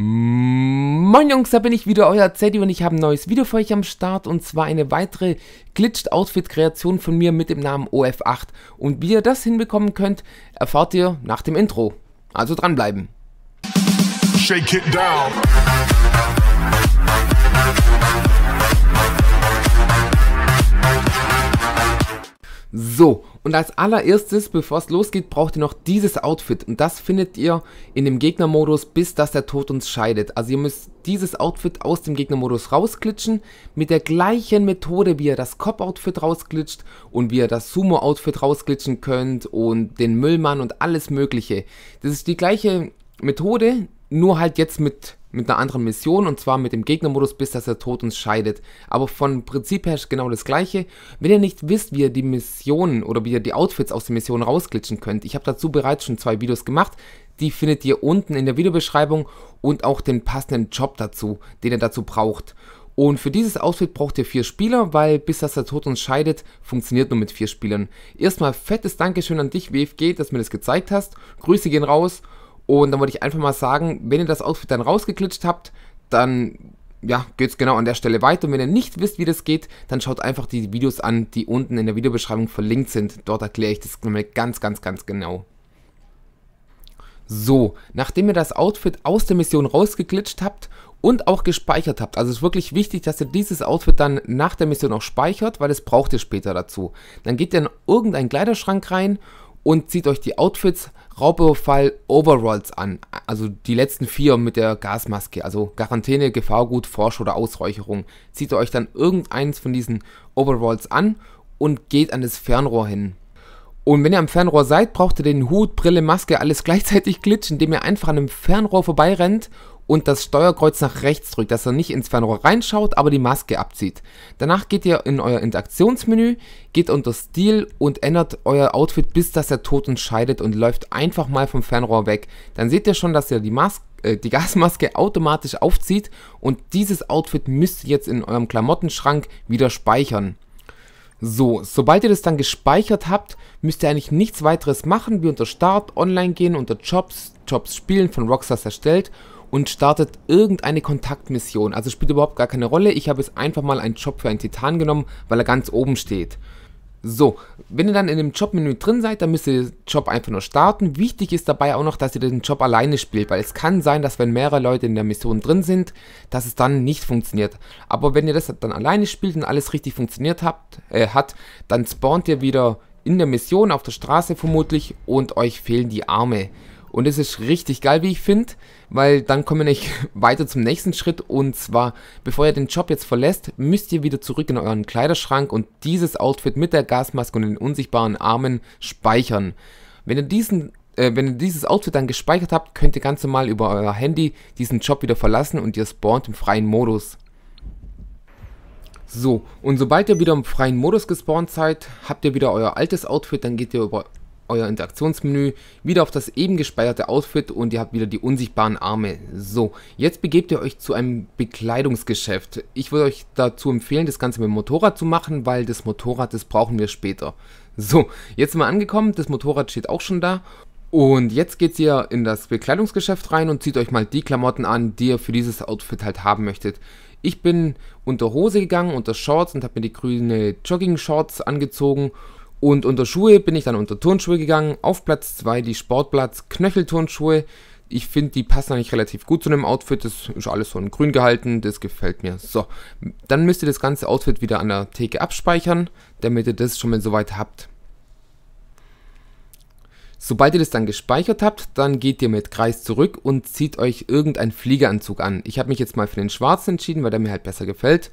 Moin Jungs, da bin ich wieder, euer Zeddy und ich habe ein neues Video für euch am Start und zwar eine weitere Glitched-Outfit-Kreation von mir mit dem Namen OF8 und wie ihr das hinbekommen könnt, erfahrt ihr nach dem Intro. Also dranbleiben. Shake it down. So, und als allererstes, bevor es losgeht, braucht ihr noch dieses Outfit. Und das findet ihr in dem Gegnermodus, bis dass der Tod uns scheidet. Also ihr müsst dieses Outfit aus dem Gegnermodus rausklitschen. Mit der gleichen Methode, wie ihr das Cop-Outfit rausglitscht und wie ihr das Sumo-Outfit rausglitschen könnt und den Müllmann und alles mögliche. Das ist die gleiche Methode, nur halt jetzt mit mit einer anderen Mission und zwar mit dem Gegnermodus, bis dass der Tod uns scheidet. Aber von Prinzip her genau das gleiche. Wenn ihr nicht wisst, wie ihr die Missionen oder wie ihr die Outfits aus den Missionen rausglitschen könnt, ich habe dazu bereits schon zwei Videos gemacht, die findet ihr unten in der Videobeschreibung und auch den passenden Job dazu, den ihr dazu braucht. Und für dieses Outfit braucht ihr vier Spieler, weil bis dass der Tod uns scheidet, funktioniert nur mit vier Spielern. Erstmal fettes Dankeschön an dich, WFG, dass du mir das gezeigt hast. Grüße gehen raus und dann wollte ich einfach mal sagen, wenn ihr das Outfit dann rausgeklitscht habt, dann ja, geht es genau an der Stelle weiter. Und wenn ihr nicht wisst, wie das geht, dann schaut einfach die Videos an, die unten in der Videobeschreibung verlinkt sind. Dort erkläre ich das nochmal ganz, ganz, ganz genau. So, nachdem ihr das Outfit aus der Mission rausgeglitscht habt und auch gespeichert habt, also es ist wirklich wichtig, dass ihr dieses Outfit dann nach der Mission auch speichert, weil es braucht ihr später dazu. Dann geht ihr in irgendeinen Kleiderschrank rein und zieht euch die Outfits Raubüberfall Overalls an, also die letzten vier mit der Gasmaske, also Quarantäne, Gefahrgut, Forsch oder Ausräucherung. Zieht ihr euch dann irgendeins von diesen Overalls an und geht an das Fernrohr hin. Und wenn ihr am Fernrohr seid, braucht ihr den Hut, Brille, Maske, alles gleichzeitig glitschen, indem ihr einfach an einem Fernrohr vorbeirennt und das Steuerkreuz nach rechts drückt, dass er nicht ins Fernrohr reinschaut, aber die Maske abzieht. Danach geht ihr in euer Interaktionsmenü, geht unter Stil und ändert euer Outfit, bis dass der Tod entscheidet und läuft einfach mal vom Fernrohr weg. Dann seht ihr schon, dass ihr die, Mas äh, die Gasmaske automatisch aufzieht und dieses Outfit müsst ihr jetzt in eurem Klamottenschrank wieder speichern. So, sobald ihr das dann gespeichert habt, müsst ihr eigentlich nichts weiteres machen, wie unter Start, Online gehen, unter Jobs, Jobs spielen von Rockstars erstellt und startet irgendeine Kontaktmission. Also spielt überhaupt gar keine Rolle. Ich habe jetzt einfach mal einen Job für einen Titan genommen, weil er ganz oben steht. So, wenn ihr dann in dem Jobmenü drin seid, dann müsst ihr den Job einfach nur starten. Wichtig ist dabei auch noch, dass ihr den Job alleine spielt, weil es kann sein, dass wenn mehrere Leute in der Mission drin sind, dass es dann nicht funktioniert. Aber wenn ihr das dann alleine spielt und alles richtig funktioniert habt, äh, hat, dann spawnt ihr wieder in der Mission auf der Straße vermutlich und euch fehlen die Arme. Und es ist richtig geil, wie ich finde, weil dann kommen wir nicht weiter zum nächsten Schritt. Und zwar, bevor ihr den Job jetzt verlässt, müsst ihr wieder zurück in euren Kleiderschrank und dieses Outfit mit der Gasmaske und den unsichtbaren Armen speichern. Wenn ihr diesen äh, wenn ihr dieses Outfit dann gespeichert habt, könnt ihr ganz normal über euer Handy diesen Job wieder verlassen und ihr spawnt im freien Modus. So, und sobald ihr wieder im freien Modus gespawnt seid, habt ihr wieder euer altes Outfit, dann geht ihr über euer Interaktionsmenü wieder auf das eben gespeicherte Outfit und ihr habt wieder die unsichtbaren Arme. So, jetzt begebt ihr euch zu einem Bekleidungsgeschäft. Ich würde euch dazu empfehlen, das Ganze mit dem Motorrad zu machen, weil das Motorrad, das brauchen wir später. So, jetzt sind wir angekommen, das Motorrad steht auch schon da. Und jetzt geht ihr in das Bekleidungsgeschäft rein und zieht euch mal die Klamotten an, die ihr für dieses Outfit halt haben möchtet. Ich bin unter Hose gegangen, unter Shorts und habe mir die grüne Jogging-Shorts angezogen und unter Schuhe bin ich dann unter Turnschuhe gegangen. Auf Platz 2 die Sportplatz Knöchelturnschuhe. Ich finde, die passen eigentlich relativ gut zu einem Outfit. Das ist alles so in grün gehalten. Das gefällt mir. So, dann müsst ihr das ganze Outfit wieder an der Theke abspeichern, damit ihr das schon mal soweit habt. Sobald ihr das dann gespeichert habt, dann geht ihr mit Kreis zurück und zieht euch irgendeinen Fliegeranzug an. Ich habe mich jetzt mal für den schwarzen entschieden, weil der mir halt besser gefällt.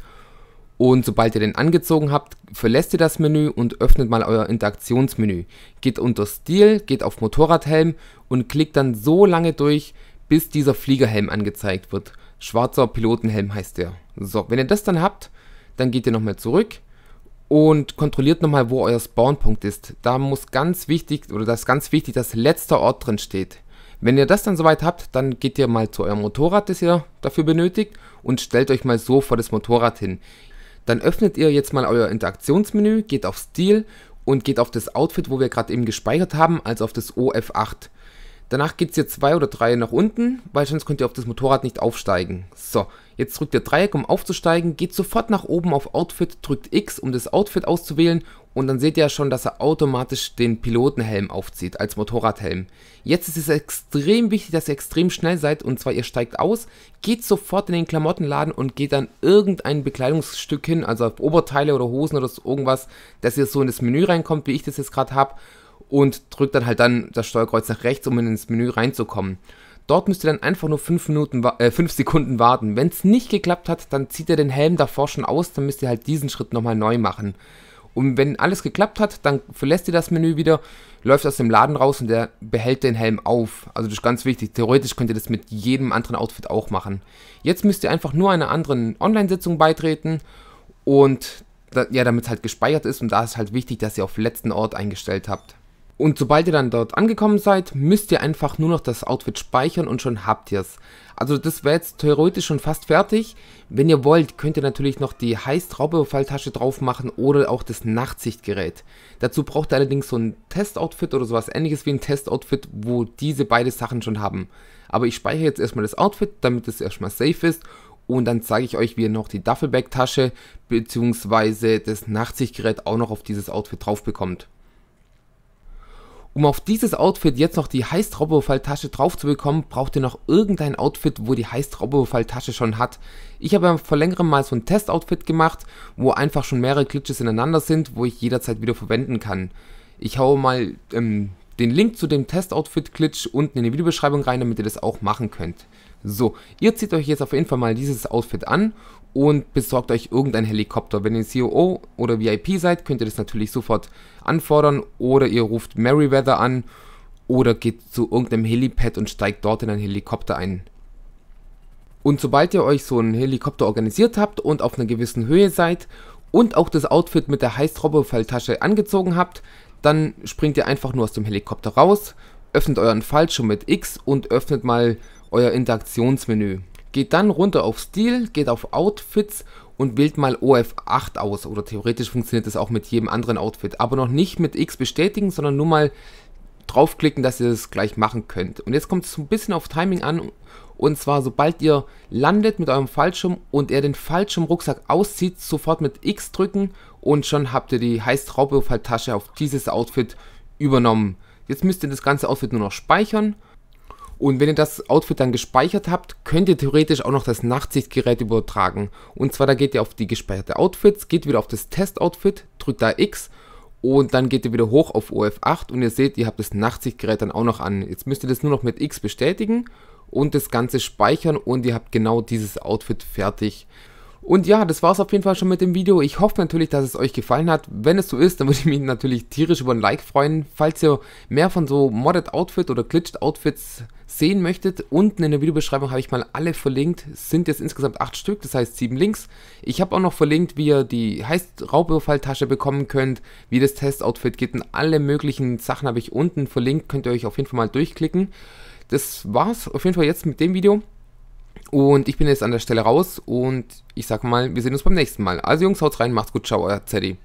Und sobald ihr den angezogen habt, verlässt ihr das Menü und öffnet mal euer Interaktionsmenü. Geht unter Stil, geht auf Motorradhelm und klickt dann so lange durch, bis dieser Fliegerhelm angezeigt wird. Schwarzer Pilotenhelm heißt der. So, wenn ihr das dann habt, dann geht ihr nochmal zurück und kontrolliert nochmal, wo euer Spawnpunkt ist. Da muss ganz wichtig, oder das ist ganz wichtig, dass letzter Ort drin steht. Wenn ihr das dann soweit habt, dann geht ihr mal zu eurem Motorrad, das ihr dafür benötigt und stellt euch mal so vor das Motorrad hin. Dann öffnet ihr jetzt mal euer Interaktionsmenü, geht auf Stil und geht auf das Outfit, wo wir gerade eben gespeichert haben, also auf das OF8. Danach geht es hier zwei oder drei nach unten, weil sonst könnt ihr auf das Motorrad nicht aufsteigen. So, jetzt drückt ihr Dreieck, um aufzusteigen, geht sofort nach oben auf Outfit, drückt X, um das Outfit auszuwählen und dann seht ihr ja schon, dass er automatisch den Pilotenhelm aufzieht, als Motorradhelm. Jetzt ist es extrem wichtig, dass ihr extrem schnell seid. Und zwar, ihr steigt aus, geht sofort in den Klamottenladen und geht dann irgendein Bekleidungsstück hin, also Oberteile oder Hosen oder so irgendwas, dass ihr so in das Menü reinkommt, wie ich das jetzt gerade habe. Und drückt dann halt dann das Steuerkreuz nach rechts, um ins Menü reinzukommen. Dort müsst ihr dann einfach nur 5 äh, Sekunden warten. Wenn es nicht geklappt hat, dann zieht ihr den Helm davor schon aus, dann müsst ihr halt diesen Schritt nochmal neu machen. Und wenn alles geklappt hat, dann verlässt ihr das Menü wieder, läuft aus dem Laden raus und der behält den Helm auf. Also das ist ganz wichtig. Theoretisch könnt ihr das mit jedem anderen Outfit auch machen. Jetzt müsst ihr einfach nur einer anderen Online-Sitzung beitreten und da, ja, damit es halt gespeichert ist und da ist halt wichtig, dass ihr auf letzten Ort eingestellt habt. Und sobald ihr dann dort angekommen seid, müsst ihr einfach nur noch das Outfit speichern und schon habt ihr es. Also das wäre jetzt theoretisch schon fast fertig. Wenn ihr wollt, könnt ihr natürlich noch die Heiß-Traube-Falltasche drauf machen oder auch das Nachtsichtgerät. Dazu braucht ihr allerdings so ein Testoutfit oder sowas ähnliches wie ein Testoutfit, wo diese beide Sachen schon haben. Aber ich speichere jetzt erstmal das Outfit, damit es erstmal safe ist und dann zeige ich euch, wie ihr noch die Duffelbag-Tasche bzw. das Nachtsichtgerät auch noch auf dieses Outfit drauf bekommt. Um auf dieses Outfit jetzt noch die Heist-Robofall-Tasche drauf zu bekommen, braucht ihr noch irgendein Outfit, wo die Heist-Robofall-Tasche schon hat. Ich habe vor längerem mal so ein Test-Outfit gemacht, wo einfach schon mehrere Glitches ineinander sind, wo ich jederzeit wieder verwenden kann. Ich haue mal ähm, den Link zu dem test outfit glitch unten in die Videobeschreibung rein, damit ihr das auch machen könnt. So, ihr zieht euch jetzt auf jeden Fall mal dieses Outfit an und besorgt euch irgendeinen Helikopter. Wenn ihr COO oder VIP seid, könnt ihr das natürlich sofort anfordern oder ihr ruft Merryweather an oder geht zu irgendeinem Helipad und steigt dort in einen Helikopter ein. Und sobald ihr euch so einen Helikopter organisiert habt und auf einer gewissen Höhe seid und auch das Outfit mit der Heißtropfenfalltasche angezogen habt, dann springt ihr einfach nur aus dem Helikopter raus, öffnet euren Fallschirm mit X und öffnet mal euer Interaktionsmenü. Geht dann runter auf Stil, geht auf Outfits und wählt mal OF8 aus. Oder theoretisch funktioniert das auch mit jedem anderen Outfit. Aber noch nicht mit X bestätigen, sondern nur mal draufklicken, dass ihr das gleich machen könnt. Und jetzt kommt es ein bisschen auf Timing an. Und zwar, sobald ihr landet mit eurem Fallschirm und er den Fallschirmrucksack auszieht, sofort mit X drücken und schon habt ihr die Heißtraube-Tasche auf dieses Outfit übernommen. Jetzt müsst ihr das ganze Outfit nur noch speichern und wenn ihr das Outfit dann gespeichert habt, könnt ihr theoretisch auch noch das Nachtsichtgerät übertragen. Und zwar da geht ihr auf die gespeicherte Outfits, geht wieder auf das Test-Outfit, drückt da X und dann geht ihr wieder hoch auf OF8 und ihr seht, ihr habt das Nachtsichtgerät dann auch noch an. Jetzt müsst ihr das nur noch mit X bestätigen und das Ganze speichern und ihr habt genau dieses Outfit fertig. Und ja, das war es auf jeden Fall schon mit dem Video. Ich hoffe natürlich, dass es euch gefallen hat. Wenn es so ist, dann würde ich mich natürlich tierisch über ein Like freuen. Falls ihr mehr von so Modded Outfit oder Glitched Outfits sehen möchtet, unten in der Videobeschreibung habe ich mal alle verlinkt. Es sind jetzt insgesamt 8 Stück, das heißt 7 Links. Ich habe auch noch verlinkt, wie ihr die heißt Raubüberfalltasche bekommen könnt, wie das Testoutfit geht und alle möglichen Sachen habe ich unten verlinkt. Könnt ihr euch auf jeden Fall mal durchklicken. Das war's auf jeden Fall jetzt mit dem Video. Und ich bin jetzt an der Stelle raus und ich sag mal, wir sehen uns beim nächsten Mal. Also Jungs, haut rein, macht's gut, ciao, euer Zeddy.